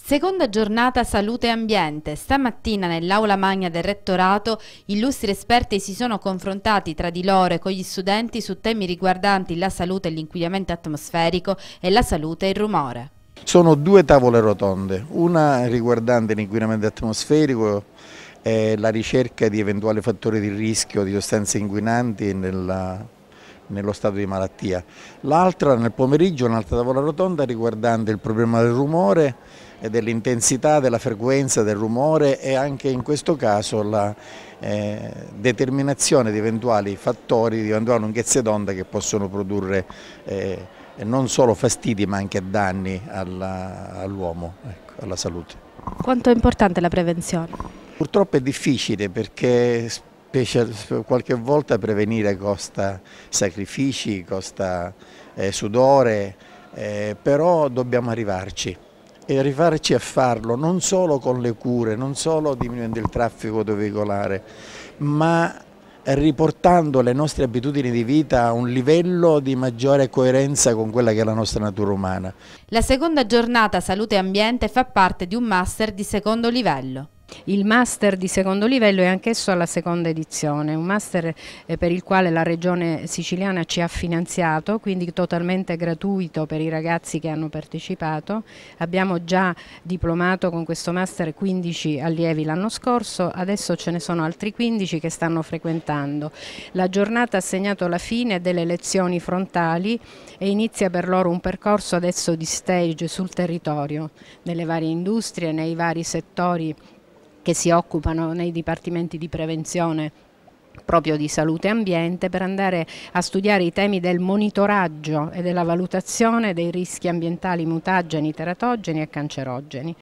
Seconda giornata Salute e Ambiente. Stamattina nell'aula magna del rettorato illustri esperti si sono confrontati tra di loro e con gli studenti su temi riguardanti la salute e l'inquinamento atmosferico e la salute e il rumore. Sono due tavole rotonde, una riguardante l'inquinamento atmosferico e la ricerca di eventuali fattori di rischio di sostanze inquinanti nella nello stato di malattia. L'altra nel pomeriggio, un'altra tavola rotonda riguardante il problema del rumore e dell'intensità, della frequenza del rumore e anche in questo caso la eh, determinazione di eventuali fattori, di eventuali lunghezze d'onda che possono produrre eh, non solo fastidi ma anche danni all'uomo, all ecco, alla salute. Quanto è importante la prevenzione? Purtroppo è difficile perché pesce qualche volta prevenire costa sacrifici, costa eh, sudore, eh, però dobbiamo arrivarci e arrivarci a farlo non solo con le cure, non solo diminuendo il traffico veicolare, ma riportando le nostre abitudini di vita a un livello di maggiore coerenza con quella che è la nostra natura umana. La seconda giornata Salute e Ambiente fa parte di un master di secondo livello. Il master di secondo livello è anch'esso alla seconda edizione, un master eh, per il quale la regione siciliana ci ha finanziato, quindi totalmente gratuito per i ragazzi che hanno partecipato. Abbiamo già diplomato con questo master 15 allievi l'anno scorso, adesso ce ne sono altri 15 che stanno frequentando. La giornata ha segnato la fine delle lezioni frontali e inizia per loro un percorso adesso di stage sul territorio, nelle varie industrie, nei vari settori che si occupano nei dipartimenti di prevenzione proprio di salute e ambiente per andare a studiare i temi del monitoraggio e della valutazione dei rischi ambientali mutageni, teratogeni e cancerogeni.